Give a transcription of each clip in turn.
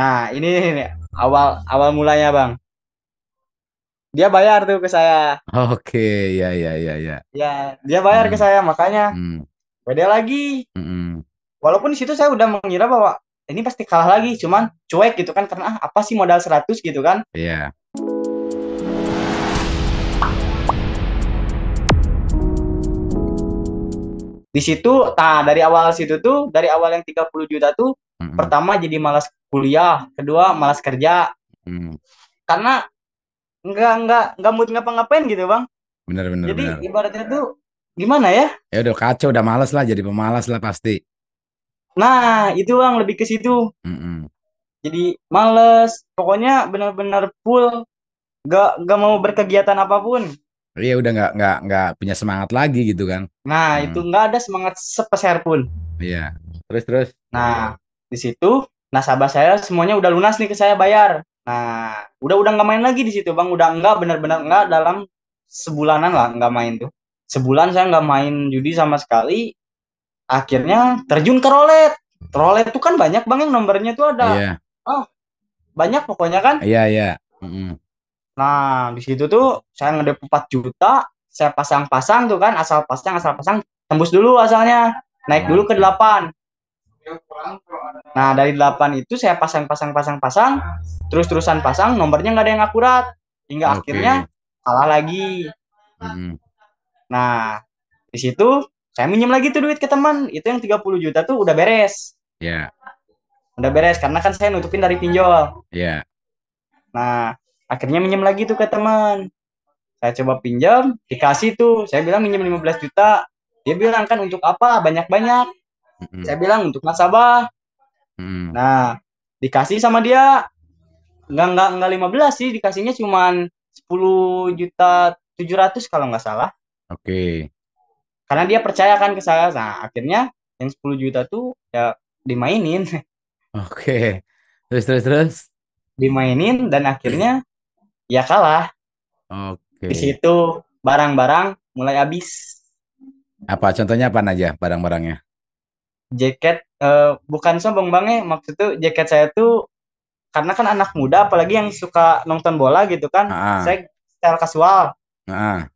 Nah, ini, awal awal mulanya, Bang. Dia bayar tuh ke saya. Oke, okay, ya ya ya ya. Ya, dia bayar hmm. ke saya, makanya hmm. beda lagi. Hmm. Walaupun di situ saya udah mengira bahwa ini pasti kalah lagi, cuman cuek gitu kan karena ah, apa sih modal 100 gitu kan? Iya. Yeah. di situ nah dari awal situ tuh dari awal yang 30 juta tuh -hmm. pertama jadi malas kuliah kedua malas kerja mm. karena nggak nggak nggak mood ngapa-ngapain gitu bang bener bener jadi bener. ibaratnya tuh gimana ya ya udah kacau udah malas lah jadi pemalas lah pasti nah itu bang lebih ke situ mm -hmm. jadi males pokoknya benar-benar full gak gak mau berkegiatan apapun Iya udah nggak nggak nggak punya semangat lagi gitu kan. Nah hmm. itu nggak ada semangat sepeser pun. Iya. Terus terus. Nah di situ nasabah saya semuanya udah lunas nih ke saya bayar. Nah udah udah nggak main lagi di situ bang. Udah nggak benar-benar nggak dalam sebulanan lah nggak main tuh. Sebulan saya nggak main judi sama sekali. Akhirnya terjun ke rolet. Rolet tuh kan banyak bang yang nomornya tuh ada. Iya. Oh banyak pokoknya kan. Iya iya. Mm -mm. Nah, di situ tuh saya ngedep 4 juta, saya pasang-pasang tuh kan, asal pasang, asal pasang, tembus dulu asalnya, naik dulu ke 8. Nah, dari 8 itu saya pasang-pasang-pasang-pasang, terus-terusan pasang, nomornya nggak ada yang akurat. Hingga okay. akhirnya salah lagi. Hmm. Nah, di situ saya minjem lagi tuh duit ke teman itu yang 30 juta tuh udah beres ya yeah. udah beres karena kan saya nutupin dari pinjol ya yeah. nah akhirnya minjem lagi tuh ke teman saya coba pinjam dikasih tuh saya bilang minjem 15 juta dia bilang kan untuk apa banyak-banyak hmm saya bilang untuk nasabah mm-hmm. nah dikasih sama dia enggak enggak nggak 15 sih dikasihnya cuman 10 juta 700 kalau nggak salah oke okay. karena dia percayakan ke saya nah akhirnya yang 10 juta tuh ya dimainin oke okay. terus terus terus dimainin dan akhirnya ya kalah. Oke. Di situ barang-barang mulai habis. Apa contohnya apa aja barang-barangnya? Jaket eh, bukan sombong Bang ya, maksud tuh jaket saya tuh karena kan anak muda apalagi yang suka nonton bola gitu kan. Ah. Saya style kasual. Ah.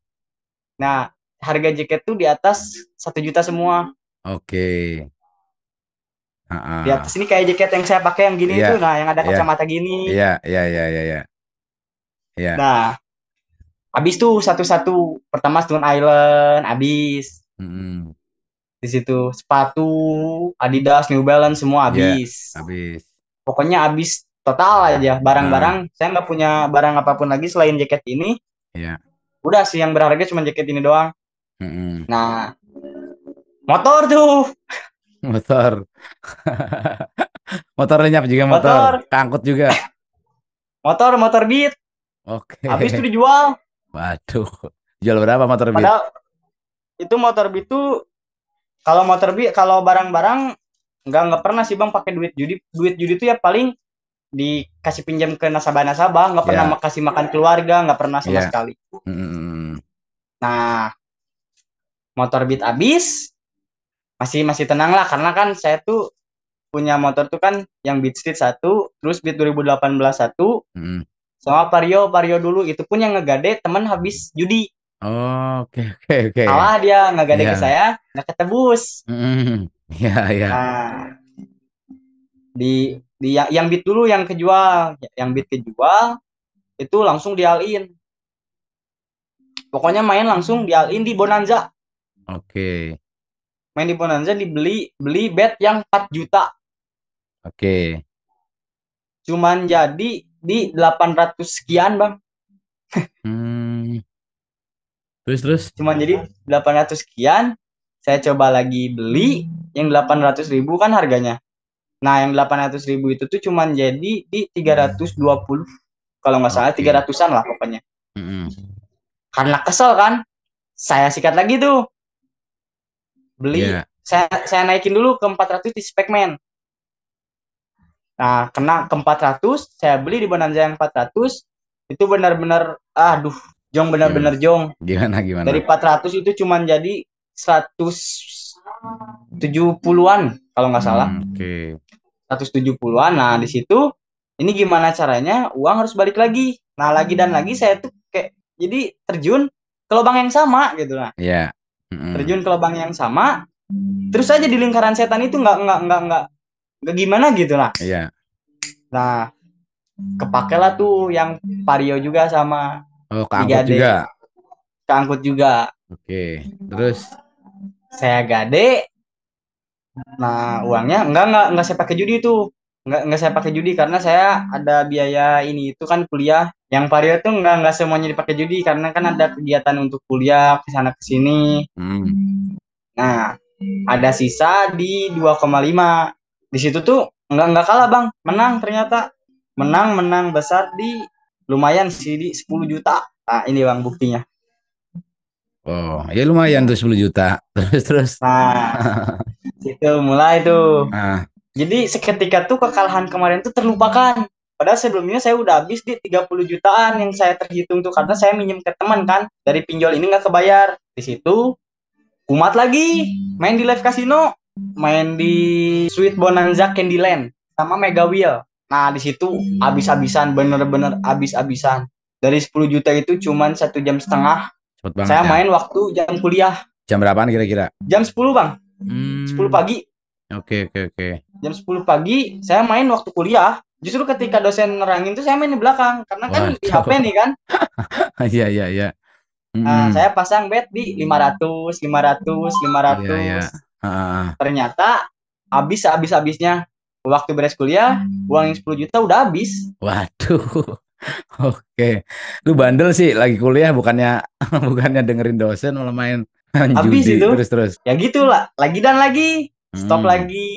Nah, harga jaket tuh di atas satu juta semua. Oke. Ah, ah. Di atas ini kayak jaket yang saya pakai yang gini yeah. tuh, nah yang ada iya. kacamata yeah. gini. Iya, iya, iya, iya. iya. Yeah. Nah, abis tuh satu-satu pertama Stone Island, abis Mm. Di situ sepatu, Adidas, New Balance semua iya, abis. Yeah, habis. Pokoknya abis total aja barang-barang. Mm. Saya nggak punya barang apapun lagi selain jaket ini. Iya. Yeah. Udah sih yang berharga cuma jaket ini doang. Mm -hmm. Nah, motor tuh. Motor. motor lenyap juga motor. motor. Kangkut juga. motor, motor beat. Oke. Okay. Habis itu dijual. Waduh. Jual berapa motor Beat? Padahal itu motor Beat tuh kalau motor Beat kalau barang-barang nggak nggak pernah sih Bang pakai duit judi. Duit judi itu ya paling dikasih pinjam ke nasabah-nasabah, nggak pernah yeah. kasih makan keluarga, nggak pernah sama yeah. sekali. Mm. Nah, motor Beat habis masih masih tenang lah karena kan saya tuh punya motor tuh kan yang Beat Street satu, terus Beat 2018 satu sama Vario Vario dulu itu pun yang ngegade teman habis judi oh, oke oke oke kalah dia ngegade yeah. ke iya. saya nggak ketebus mm, -hmm. yeah, yeah. Nah, di di yang, yang bit dulu yang kejual yang bit kejual itu langsung dialin pokoknya main langsung dialin di Bonanza oke okay. main di Bonanza dibeli beli bet yang 4 juta oke okay. cuman jadi di 800 sekian bang hmm. terus terus cuman jadi 800 sekian saya coba lagi beli yang 800 ribu kan harganya nah yang 800 ribu itu tuh cuman jadi di 320 kalau nggak salah okay. 300an lah pokoknya -hmm. karena kesel kan saya sikat lagi tuh beli yeah. saya saya naikin dulu ke 400 di Specman Nah, kena ke 400, saya beli di Bonanza yang 400, itu benar-benar aduh, jong benar-benar jong. Gimana gimana? Dari 400 itu cuma jadi 170-an kalau nggak salah. Hmm, Oke. Okay. 170-an. Nah, di situ ini gimana caranya uang harus balik lagi. Nah, lagi dan lagi saya tuh kayak jadi terjun ke lubang yang sama gitu lah. Iya. Yeah. Mm -hmm. Terjun ke lubang yang sama, terus aja di lingkaran setan itu nggak nggak nggak nggak nggak gimana gitu lah iya nah kepake lah tuh yang Vario juga sama oh keangkut juga keangkut juga oke terus saya gade nah uangnya enggak enggak enggak saya pakai judi tuh Enggak enggak saya pakai judi karena saya ada biaya ini itu kan kuliah yang vario tuh enggak enggak semuanya dipakai judi karena kan ada kegiatan untuk kuliah ke sana ke sini hmm. nah ada sisa di 2,5 di situ tuh nggak nggak kalah bang menang ternyata menang menang besar di lumayan sih di 10 juta nah ini bang buktinya oh ya lumayan tuh 10 juta terus terus nah itu mulai tuh nah. jadi seketika tuh kekalahan kemarin tuh terlupakan padahal sebelumnya saya udah habis di 30 jutaan yang saya terhitung tuh karena saya minjem ke teman kan dari pinjol ini nggak kebayar di situ kumat lagi main di live kasino main di Sweet Bonanza Candyland sama Mega Wheel. Nah, di situ abis-abisan bener-bener abis-abisan. Dari 10 juta itu cuman satu jam setengah. Cepet banget, Saya ya. main waktu jam kuliah. Jam berapaan kira-kira? Jam 10, Bang. Hmm. 10 pagi. Oke, okay, oke, okay, oke. Okay. Jam 10 pagi saya main waktu kuliah. Justru ketika dosen ngerangin tuh saya main di belakang karena kan Waduh. di HP nih kan. Iya, iya, iya. Nah, saya pasang bet di 500, 500, 500. Yeah, yeah. Uh. Ternyata habis habis habisnya waktu beres kuliah uang yang 10 juta udah habis. Waduh. Oke. Lu bandel sih lagi kuliah bukannya bukannya dengerin dosen malah main habis judi. itu. Terus terus. Ya gitulah, lagi dan lagi, stop hmm. lagi,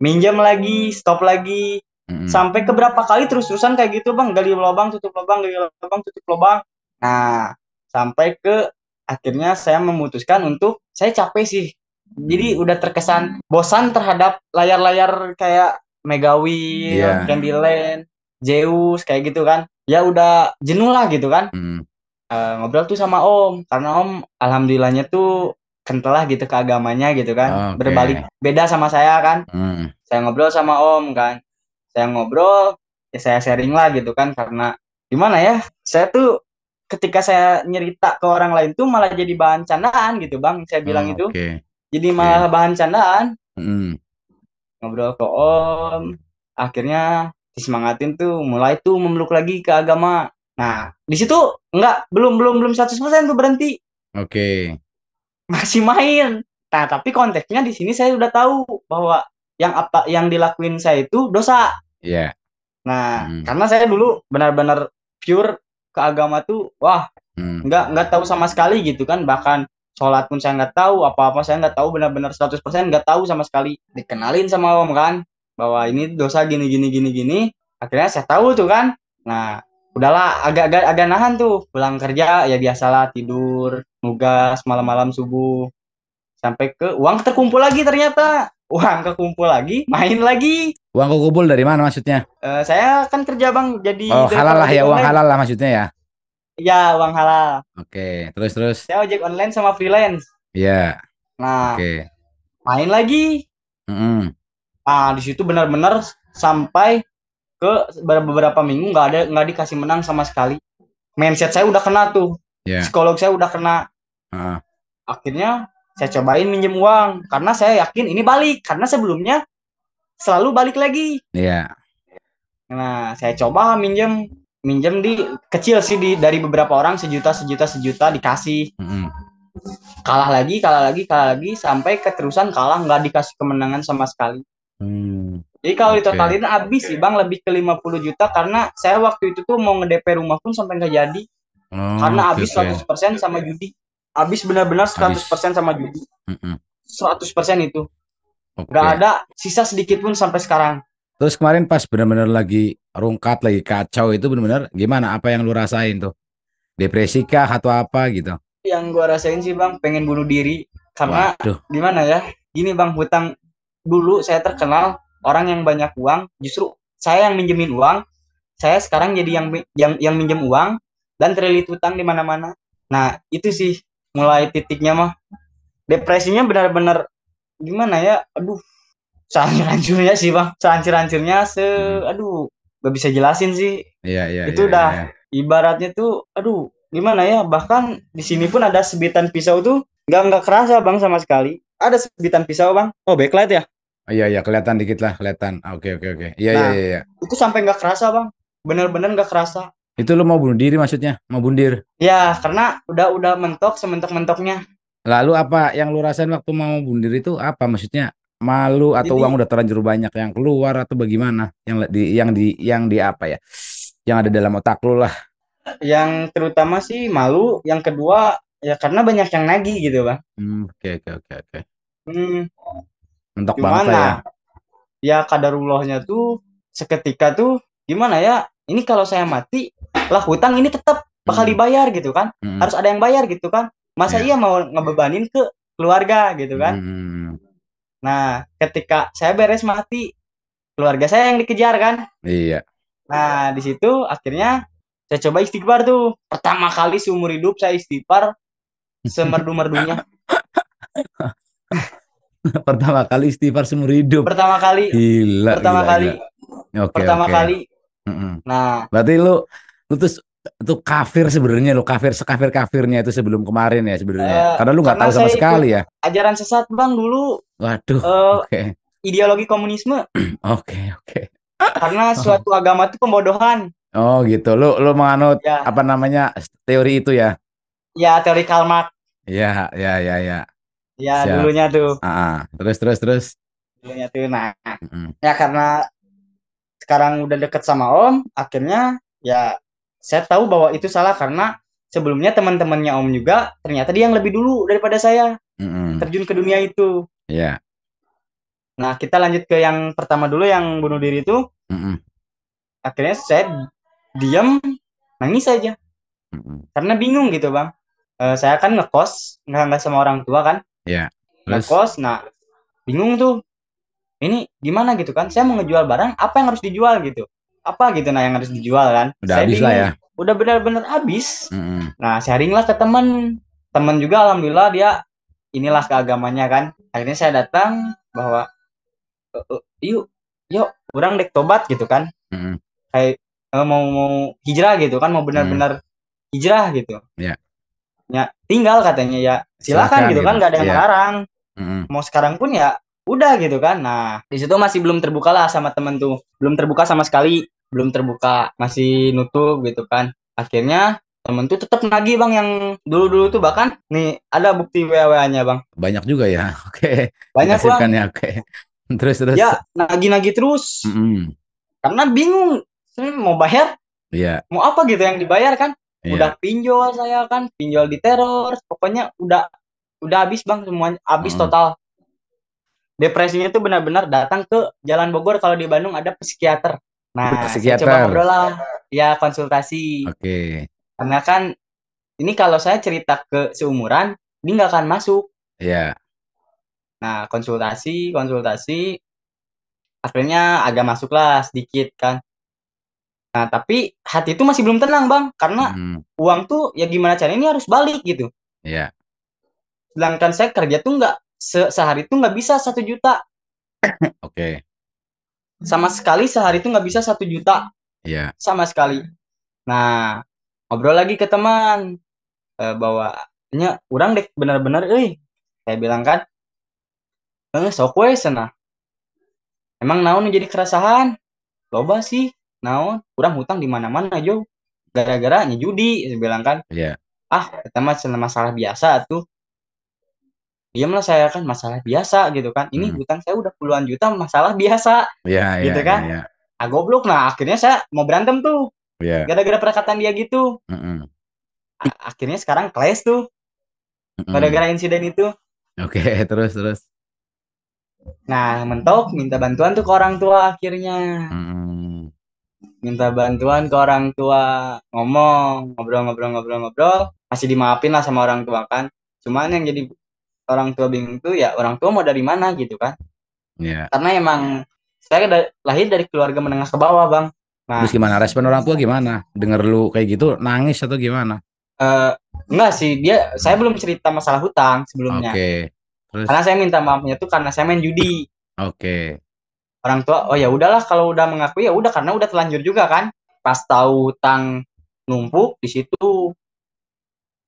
minjam lagi, stop lagi. Hmm. Sampai ke berapa kali terus-terusan kayak gitu, Bang. Gali lubang, tutup lubang, gali lubang, tutup lubang. Nah, sampai ke akhirnya saya memutuskan untuk saya capek sih jadi udah terkesan bosan terhadap layar-layar kayak Megawin, yeah. Candyland, Zeus kayak gitu kan. Ya udah jenuh lah gitu kan. Mm. Uh, ngobrol tuh sama Om karena Om alhamdulillahnya tuh kentelah gitu ke agamanya gitu kan. Oh, okay. Berbalik beda sama saya kan. Mm. Saya ngobrol sama Om kan. Saya ngobrol, ya saya sharing lah gitu kan karena gimana ya? Saya tuh ketika saya nyerita ke orang lain tuh malah jadi bahan candaan gitu, Bang. Saya bilang oh, okay. itu jadi iya. malah bahan candaan mm. ngobrol ke om akhirnya disemangatin tuh mulai tuh memeluk lagi ke agama nah di situ nggak belum belum belum 100% tuh berhenti oke okay. masih main nah tapi konteksnya di sini saya udah tahu bahwa yang apa yang dilakuin saya itu dosa iya yeah. nah mm. karena saya dulu benar-benar pure ke agama tuh wah hmm. nggak nggak tahu sama sekali gitu kan bahkan sholat pun saya nggak tahu apa-apa saya nggak tahu benar-benar 100% persen nggak tahu sama sekali dikenalin sama om kan bahwa ini dosa gini gini gini gini akhirnya saya tahu tuh kan nah udahlah agak-agak agak nahan tuh pulang kerja ya biasalah tidur nugas malam-malam subuh sampai ke uang terkumpul lagi ternyata uang kekumpul lagi main lagi uang kekumpul dari mana maksudnya uh, saya kan kerja bang jadi oh halal lah ya uang halal lah maksudnya ya Iya, uang halal. Oke, terus terus. Saya ojek online sama freelance. Iya. Nah. Oke. Main lagi. Mm -hmm. Nah, di situ benar-benar sampai ke beberapa minggu nggak ada nggak dikasih menang sama sekali. Mindset saya udah kena tuh. Yeah. Psikolog saya udah kena. Uh. Akhirnya saya cobain minjem uang karena saya yakin ini balik karena sebelumnya selalu balik lagi. Iya. Yeah. Nah, saya coba minjem minjem di kecil sih di dari beberapa orang sejuta sejuta sejuta dikasih mm-hmm. kalah lagi kalah lagi kalah lagi sampai keterusan kalah nggak dikasih kemenangan sama sekali mm. jadi kalau okay. ditotalin habis sih bang lebih ke 50 juta karena saya waktu itu tuh mau ngedp rumah pun sampai nggak jadi mm-hmm. karena habis okay, 100% sama judi habis benar-benar 100% abis. sama judi mm-hmm. 100% itu nggak okay. ada sisa sedikit pun sampai sekarang Terus kemarin pas benar-benar lagi rungkat, lagi kacau itu benar-benar gimana? Apa yang lu rasain tuh? Depresi kah atau apa gitu? Yang gua rasain sih bang, pengen bunuh diri karena Waduh. gimana ya? Gini bang, hutang dulu saya terkenal orang yang banyak uang, justru saya yang minjemin uang. Saya sekarang jadi yang yang yang minjem uang dan terlilit hutang di mana-mana. Nah itu sih mulai titiknya mah depresinya benar-benar gimana ya? Aduh sehancur-hancurnya sih bang sehancur-hancurnya se hmm. aduh gak bisa jelasin sih iya iya itu iya, udah iya, iya. ibaratnya tuh aduh gimana ya bahkan di sini pun ada sebitan pisau tuh nggak nggak kerasa bang sama sekali ada sebitan pisau bang oh backlight ya iya iya kelihatan dikit lah kelihatan ah, oke oke oke iya, iya nah, iya iya itu sampai nggak kerasa bang bener-bener nggak kerasa itu lo mau bunuh diri maksudnya mau bundir ya karena udah udah mentok sementok mentoknya lalu apa yang lu rasain waktu mau bundir itu apa maksudnya malu atau Jadi, uang udah terlanjur banyak yang keluar atau bagaimana yang di yang di yang di apa ya yang ada dalam otak lu lah yang terutama sih malu yang kedua ya karena banyak yang nagih gitu bang hmm, oke oke oke oke untuk hmm. gimana bangsa ya ya kadarullahnya tuh seketika tuh gimana ya ini kalau saya mati lah hutang ini tetap bakal hmm. dibayar gitu kan hmm. harus ada yang bayar gitu kan masa yeah. iya mau ngebebanin ke keluarga gitu kan hmm Nah, ketika saya beres mati, keluarga saya yang dikejar kan? Iya. Nah, di situ akhirnya saya coba istighfar tuh. Pertama kali seumur hidup saya istighfar semerdu-merdunya. pertama kali istighfar seumur hidup. Pertama kali. Gila. Pertama gila, kali. Gila. Okay, pertama okay. kali. Mm -mm. Nah. Berarti lu lu terus itu kafir sebenarnya lo kafir sekafir kafirnya itu sebelum kemarin ya sebenarnya uh, karena lu nggak tahu sama sekali ya ajaran sesat bang dulu waduh uh, eh, okay. ideologi komunisme oke oke okay, okay. karena suatu oh. agama itu pembodohan oh gitu lo lo menganut ya. apa namanya teori itu ya ya teori Karl ya ya ya ya ya Siap. dulunya tuh ah, terus terus terus dulunya tuh nah mm. ya karena sekarang udah deket sama Om akhirnya ya saya tahu bahwa itu salah karena sebelumnya teman-temannya om juga ternyata dia yang lebih dulu daripada saya mm-hmm. terjun ke dunia itu ya yeah. nah kita lanjut ke yang pertama dulu yang bunuh diri itu mm-hmm. akhirnya saya diam nangis saja. mm-hmm. karena bingung gitu bang E, saya kan ngekos nggak nggak sama orang tua kan ya yeah. ngekos nah bingung tuh ini gimana gitu kan saya mau ngejual barang apa yang harus dijual gitu apa gitu nah yang harus hmm. dijual kan udah habis lah ya udah benar-benar habis mm -hmm. nah sharing lah ke teman teman juga alhamdulillah dia inilah keagamannya kan akhirnya saya datang bahwa e, e, yuk yuk kurang dek tobat gitu kan mm -hmm. kayak e, mau mau hijrah gitu kan mau benar-benar mm -hmm. hijrah gitu yeah. ya tinggal katanya ya silakan, silakan gitu, kan gitu. nggak ada yang yeah. melarang mm -hmm. mau sekarang pun ya udah gitu kan nah di situ masih belum terbuka lah sama temen tuh belum terbuka sama sekali belum terbuka masih nutup gitu kan akhirnya temen tuh tetap lagi bang yang dulu dulu tuh bahkan nih ada bukti WA nya bang banyak juga ya oke okay. banyak bang ya oke okay. terus terus ya nagi-nagi terus mm -hmm. karena bingung mau bayar Iya. Yeah. mau apa gitu yang dibayar kan yeah. udah pinjol saya kan pinjol di teror pokoknya udah udah habis bang semuanya habis mm -hmm. total depresinya tuh benar-benar datang ke Jalan Bogor kalau di Bandung ada psikiater Nah, saya coba ngobrol lah. Ya, konsultasi. Oke. Okay. Karena kan ini kalau saya cerita ke seumuran, ini nggak akan masuk. Iya. Yeah. Nah, konsultasi, konsultasi. Akhirnya agak masuklah sedikit kan. Nah, tapi hati itu masih belum tenang, Bang. Karena hmm. uang tuh ya gimana caranya ini harus balik gitu. Iya. Yeah. Sedangkan saya kerja tuh nggak se sehari tuh nggak bisa satu juta. Oke. Okay sama sekali sehari itu nggak bisa satu juta yeah. sama sekali nah ngobrol lagi ke teman e, eh, nya, orang dek benar-benar eh saya bilang kan eh sok we sana emang naon jadi kerasahan loba sih naon kurang hutang di mana-mana jo gara-garanya judi saya bilang kan yeah. ah pertama masalah biasa tuh diamlah saya kan masalah biasa gitu kan ini hmm. hutang saya udah puluhan juta masalah biasa ya, gitu ya, kan ya, ya. ah goblok nah akhirnya saya mau berantem tuh yeah. gara-gara perkataan dia gitu mm -mm. akhirnya sekarang clash tuh mm -mm. gara-gara insiden itu oke okay, terus terus nah mentok minta bantuan tuh ke orang tua akhirnya mm -mm. minta bantuan ke orang tua ngomong ngobrol ngobrol ngobrol ngobrol masih dimaafin lah sama orang tua kan cuman yang jadi orang tua bingung tuh ya orang tua mau dari mana gitu kan yeah. karena emang saya da lahir dari keluarga menengah ke bawah bang nah, terus gimana respon orang tua gimana denger lu kayak gitu nangis atau gimana uh, enggak sih dia saya belum cerita masalah hutang sebelumnya okay. karena saya minta maafnya tuh karena saya main judi oke okay. orang tua oh ya udahlah kalau udah mengakui ya udah karena udah telanjur juga kan pas tahu hutang numpuk di situ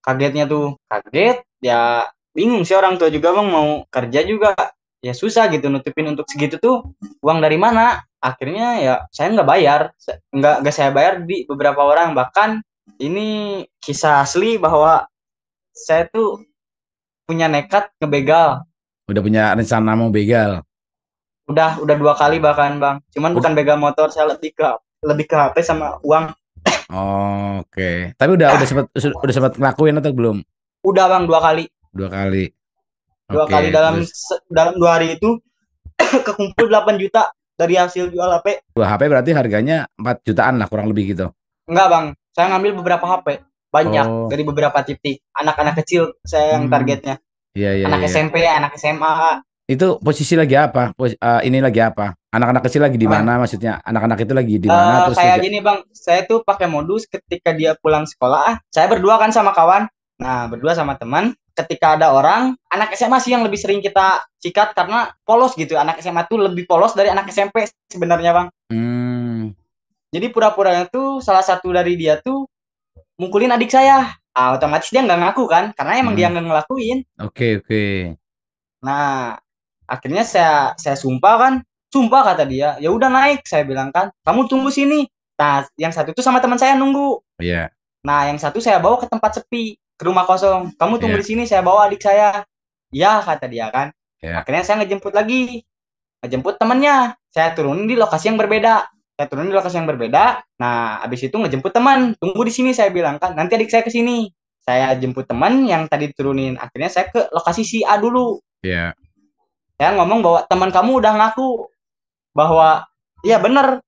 kagetnya tuh kaget ya bingung sih orang tua juga bang mau kerja juga ya susah gitu nutupin untuk segitu tuh uang dari mana akhirnya ya saya nggak bayar nggak nggak saya bayar di beberapa orang bahkan ini kisah asli bahwa saya tuh punya nekat ngebegal udah punya rencana mau begal udah udah dua kali bahkan bang cuman udah. bukan begal motor saya lebih ke lebih ke HP sama uang oh, oke okay. tapi udah udah sempat udah sempat ngelakuin atau belum udah bang dua kali Dua kali. Dua okay, kali dalam terus. dalam dua hari itu kekumpul 8 juta dari hasil jual HP. Dua HP berarti harganya 4 jutaan lah kurang lebih gitu. Enggak, Bang. Saya ngambil beberapa HP, banyak oh. dari beberapa titik. Anak-anak kecil saya yang hmm. targetnya. Iya, iya. Anak iya. SMP, anak SMA. Itu posisi lagi apa? Pos uh, ini lagi apa? Anak-anak kecil lagi di mana maksudnya? Anak-anak itu lagi di mana uh, terus saya gini, Bang. Saya tuh pakai modus ketika dia pulang sekolah, ah, saya berdua kan sama kawan. Nah, berdua sama teman ketika ada orang anak SMA sih yang lebih sering kita sikat karena polos gitu anak SMA tuh lebih polos dari anak SMP sebenarnya bang hmm. jadi pura-puranya tuh salah satu dari dia tuh mukulin adik saya ah, otomatis dia nggak ngaku kan karena emang hmm. dia nggak ngelakuin oke okay, oke okay. nah akhirnya saya saya sumpah kan sumpah kata dia ya udah naik saya bilang kan kamu tunggu sini nah yang satu tuh sama teman saya nunggu iya yeah. nah yang satu saya bawa ke tempat sepi ke rumah kosong. Kamu tunggu yeah. di sini, saya bawa adik saya. Ya kata dia kan. Yeah. Akhirnya saya ngejemput lagi. Ngejemput temannya. Saya turunin di lokasi yang berbeda. Saya turunin di lokasi yang berbeda. Nah, abis itu ngejemput teman. Tunggu di sini, saya bilang kan. Nanti adik saya ke sini. Saya jemput teman yang tadi turunin. Akhirnya saya ke lokasi si A dulu. Iya. Yeah. Saya ngomong bahwa teman kamu udah ngaku bahwa iya bener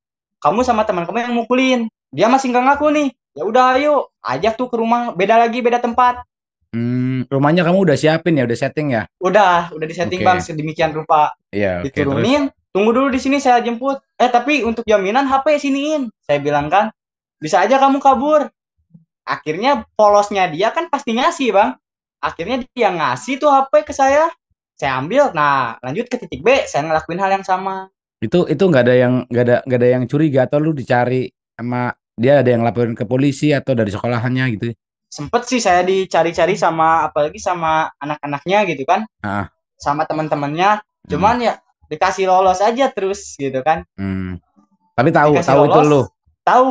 kamu sama teman kamu yang mukulin. Dia masih nggak ngaku nih ya udah ayo ajak tuh ke rumah beda lagi beda tempat Hmm, rumahnya kamu udah siapin ya, udah setting ya? Udah, udah disetting okay. bang sedemikian rupa. Iya. Yeah, okay, Diturunin, terus? tunggu dulu di sini saya jemput. Eh tapi untuk jaminan HP siniin, saya bilang kan. Bisa aja kamu kabur. Akhirnya polosnya dia kan pasti ngasih bang. Akhirnya dia ngasih tuh HP ke saya. Saya ambil. Nah lanjut ke titik B, saya ngelakuin hal yang sama. Itu itu nggak ada yang nggak ada nggak ada yang curiga atau lu dicari sama dia ada yang laporin ke polisi atau dari sekolahannya gitu sempet sih saya dicari-cari sama apalagi sama anak-anaknya gitu kan ah. sama teman-temannya hmm. cuman hmm. ya dikasih lolos aja terus gitu kan hmm. tapi tahu dikasih tahu lolos, itu lo tahu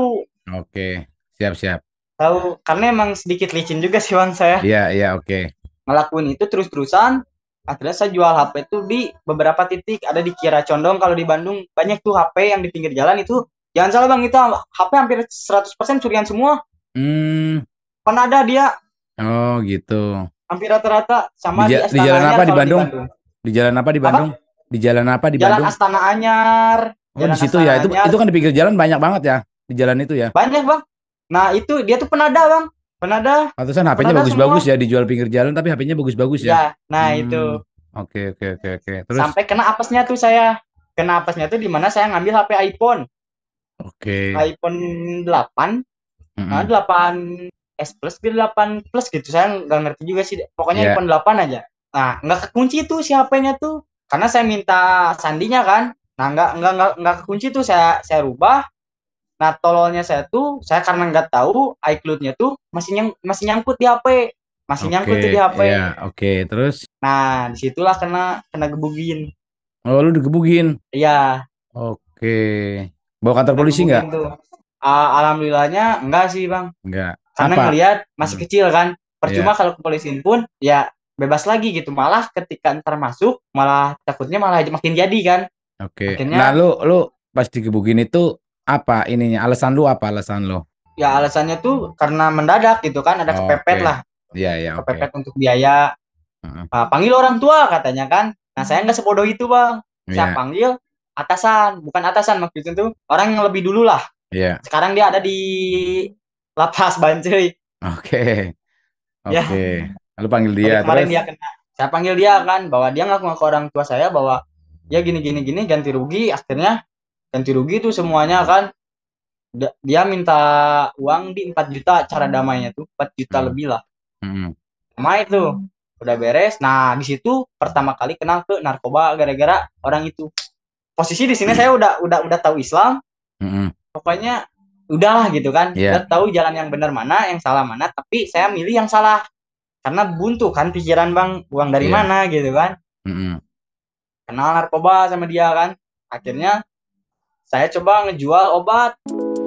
oke siap siap tahu karena emang sedikit licin juga sih bang saya iya yeah, iya oke okay. ngelakuin itu terus-terusan akhirnya saya jual HP itu di beberapa titik ada di Kira Condong kalau di Bandung banyak tuh HP yang di pinggir jalan itu Jangan salah bang, itu HP hampir 100% curian semua. Hmm. Pernah ada dia. Oh gitu. Hampir rata-rata sama di, di, di jalan apa di Bandung? di Bandung? Di jalan apa di Bandung? Apa? Di jalan apa di Bandung? Jalan Astana Anyar. Oh, jalan di situ ya. Astana ya. Itu itu kan di pinggir jalan banyak banget ya. Di jalan itu ya. Banyak, Bang. Nah, itu dia tuh penada, Bang. Penada. Atasan HP-nya bagus-bagus ya dijual pinggir jalan tapi HP-nya bagus-bagus ya. ya. Nah, hmm. itu. Oke, oke, oke, oke. Terus sampai kena apesnya tuh saya. Kena apesnya tuh di mana saya ngambil HP iPhone. Oke. Okay. iPhone 8. Mm-hmm. 8 S Plus gitu 8 Plus gitu. Saya nggak ngerti juga sih. Pokoknya yeah. iPhone 8 aja. Nah, nggak kekunci tuh si HP-nya tuh. Karena saya minta sandinya kan. Nah, nggak nggak nggak nggak kekunci tuh saya saya rubah. Nah, tololnya saya tuh, saya karena nggak tahu iCloud-nya tuh masih nyang, masih nyangkut di HP. Masih okay, nyangkut tuh di HP. yeah, oke. Okay, terus? Nah, disitulah kena kena gebugin. Oh, lu digebugin? Iya. Oke. Okay. Bawa kantor polisi enggak? Uh, ah, alhamdulillahnya enggak sih bang. Enggak. Karena Apa? ngeliat masih hmm. kecil kan. Percuma yeah. kalau kepolisian pun ya bebas lagi gitu. Malah ketika ntar masuk malah takutnya malah makin jadi kan. Oke. Okay. nah lu lu pas digebukin itu apa ininya? Alasan lu apa alasan lu? Ya alasannya tuh karena mendadak gitu kan ada oh, kepepet okay. lah. Iya iya. kepepet okay. untuk biaya. Uh -huh. uh, panggil orang tua katanya kan. Nah saya nggak sebodoh itu bang. Saya iya. panggil atasan bukan atasan maksudnya tuh orang yang lebih dulu lah yeah. sekarang dia ada di lapas banjir. oke ya. oke lalu panggil dia Lalu kemarin terus? dia kena saya panggil dia kan bahwa dia ngaku ngaku orang tua saya bahwa ya gini gini gini ganti rugi akhirnya ganti rugi tuh semuanya kan dia minta uang di 4 juta cara hmm. damainya tuh 4 juta hmm. lebih lah hmm. damai tuh udah beres nah di situ pertama kali kenal ke narkoba gara-gara orang itu posisi di sini saya udah udah udah tahu Islam mm-hmm. pokoknya udahlah gitu kan yeah. udah tahu jalan yang benar mana yang salah mana tapi saya milih yang salah karena buntu kan pikiran bang uang dari yeah. mana gitu kan mm-hmm. kenal narkoba sama dia kan akhirnya saya coba ngejual obat